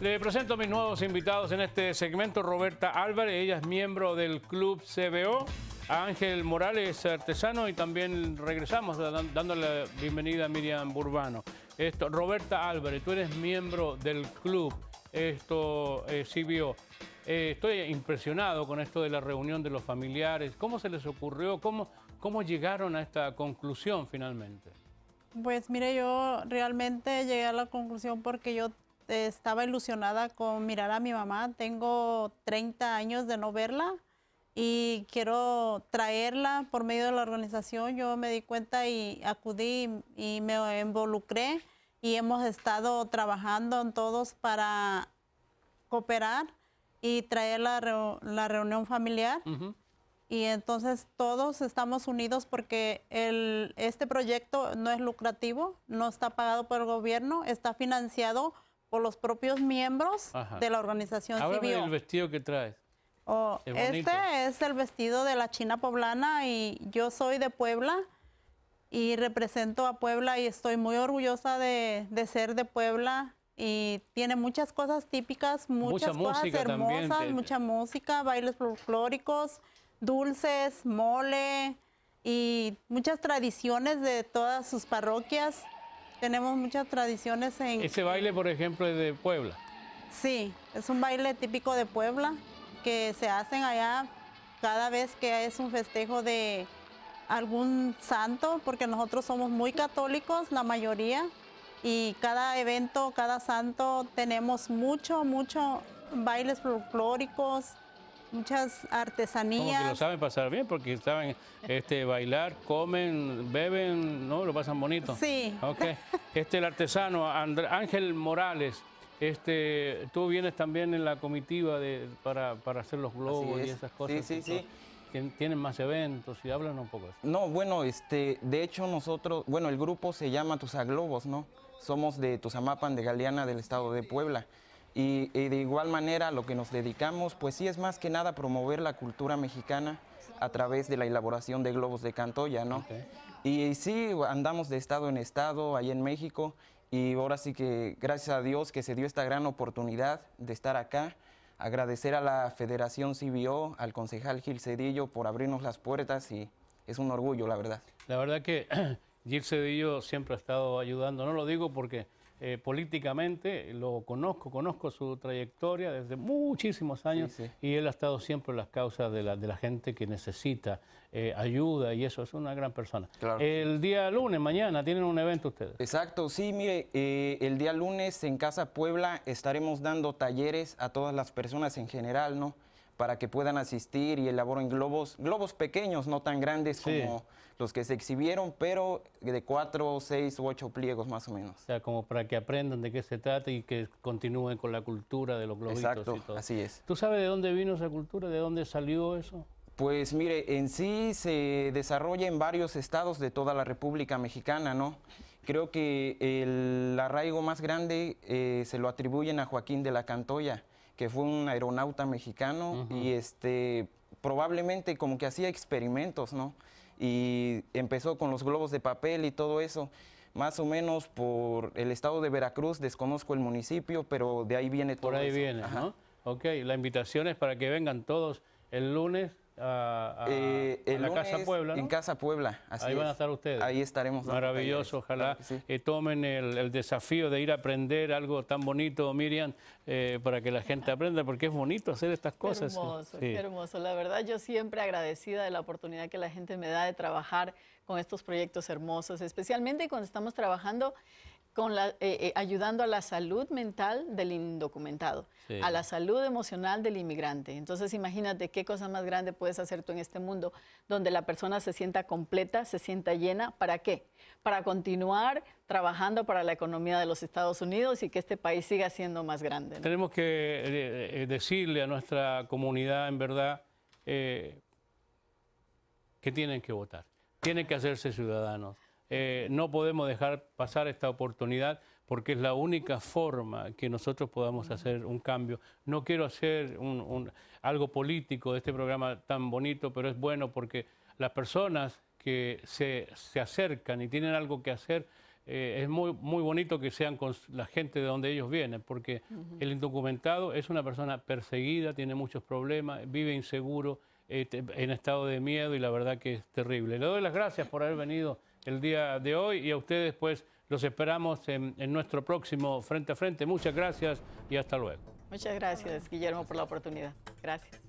Le presento a mis nuevos invitados en este segmento, Roberta Álvarez, ella es miembro del Club CBO, Ángel Morales, artesano, y también regresamos dándole la bienvenida a Miriam Burbano. Esto, Roberta Álvarez, tú eres miembro del Club esto, eh, CBO. Eh, estoy impresionado con esto de la reunión de los familiares. ¿Cómo se les ocurrió? ¿Cómo, cómo llegaron a esta conclusión finalmente? Pues mire, yo realmente llegué a la conclusión porque yo este, estaba ilusionada con mirar a mi mamá. Tengo 30 años de no verla y quiero traerla por medio de la organización. Yo me di cuenta y acudí y me involucré y hemos estado trabajando en todos para cooperar y traer la, la reunión familiar. Y entonces todos estamos unidos porque el, este proyecto no es lucrativo, no está pagado por el gobierno, está financiado por los propios miembros de la organización Ahora civil. el vestido que traes. Oh, este es el vestido de la China poblana y yo soy de Puebla y represento a Puebla y estoy muy orgullosa de, ser de Puebla y tiene muchas cosas típicas, muchas cosas hermosas, mucha música, bailes folclóricos, dulces, mole y muchas tradiciones de todas sus parroquias. Tenemos muchas tradiciones en... Ese baile, por ejemplo, es de Puebla. Sí, es un baile típico de Puebla que se hacen allá cada vez que es un festejo de algún santo, porque nosotros somos muy católicos, la mayoría, y cada evento, cada santo, tenemos mucho, mucho bailes folclóricos, muchas artesanías. Como que lo saben pasar bien porque saben este, bailar, comen, beben, ¿no? Lo pasan bonito. Sí. OK. Este, el artesano Ángel Morales, este, tú vienes también en la comitiva para, hacer los globos y esas cosas. Sí, sí, sí. Tienen más eventos y hablan un poco No, bueno, este, de hecho nosotros, bueno, el grupo se llama Tusaglobos, ¿no? Somos de Tuzamapan, de Galeana, del estado de Puebla. Y, de igual manera lo que nos dedicamos, pues sí es más que nada promover la cultura mexicana a través de la elaboración de globos de cantoya, ¿no? Y, y, sí, andamos de estado en estado ahí en México y ahora sí que gracias a Dios que se dio esta gran oportunidad de estar acá. Agradecer a la Federación CBO, al concejal Gil Cedillo por abrirnos las puertas y es un orgullo, la verdad. La verdad que Gil Cedillo siempre ha estado ayudando, no lo digo porque eh, políticamente lo conozco, conozco su trayectoria desde muchísimos años y él ha estado siempre en las causas de la, gente que necesita eh, ayuda y eso es una gran persona. El día lunes, mañana, tienen un evento ustedes. Exacto, sí, mire, eh, el día lunes en Casa Puebla estaremos dando talleres a todas las personas en general, ¿no? para que puedan asistir y elaboren globos, globos pequeños, no tan grandes como los que se exhibieron, pero de cuatro, seis u ocho pliegos más o menos. O sea, como para que aprendan de qué se trata y que continúen con la cultura de los globitos Exacto, así es. ¿Tú sabes de dónde vino esa cultura? ¿De dónde salió eso? Pues mire, en sí se desarrolla en varios estados de toda la República Mexicana, ¿no? Creo que el arraigo más grande eh, se lo atribuyen a Joaquín de la Cantoya, que fue un aeronauta mexicano y este, probablemente como que hacía experimentos, ¿no? Y empezó con los globos de papel y todo eso. Más o menos por el estado de Veracruz, desconozco el municipio, pero de ahí viene todo. Por ahí viene, ¿no? Ok, la invitación es para que vengan todos el lunes eh, la Casa Puebla. En Casa Puebla, así Ahí van a estar ustedes. Ahí estaremos. Maravilloso, ojalá eh, tomen el, desafío de ir a aprender algo tan bonito, Miriam, eh, para que la gente aprenda, porque es bonito hacer estas cosas. hermoso, hermoso. La verdad, yo siempre agradecida de la oportunidad que la gente me da de trabajar con estos proyectos hermosos, especialmente cuando estamos trabajando la, eh, eh, ayudando a la salud mental del indocumentado, a la salud emocional del inmigrante. Entonces imagínate qué cosa más grande puedes hacer tú en este mundo, donde la persona se sienta completa, se sienta llena, ¿para qué? Para continuar trabajando para la economía de los Estados Unidos y que este país siga siendo más grande. Tenemos que eh, decirle a nuestra comunidad, en verdad, que tienen que votar, tienen que hacerse ciudadanos eh, no podemos dejar pasar esta oportunidad porque es la única forma que nosotros podamos hacer un cambio. No quiero hacer un, algo político de este programa tan bonito, pero es bueno porque las personas que se, acercan y tienen algo que hacer, eh, es muy, muy bonito que sean con la gente de donde ellos vienen, porque el indocumentado es una persona perseguida, tiene muchos problemas, vive inseguro, eh, en estado de miedo y la verdad que es terrible. Le doy las gracias por haber venido el día de hoy y a ustedes pues los esperamos en, nuestro próximo Frente a Frente. Muchas gracias y hasta luego. Muchas gracias, Guillermo, por la oportunidad. Gracias.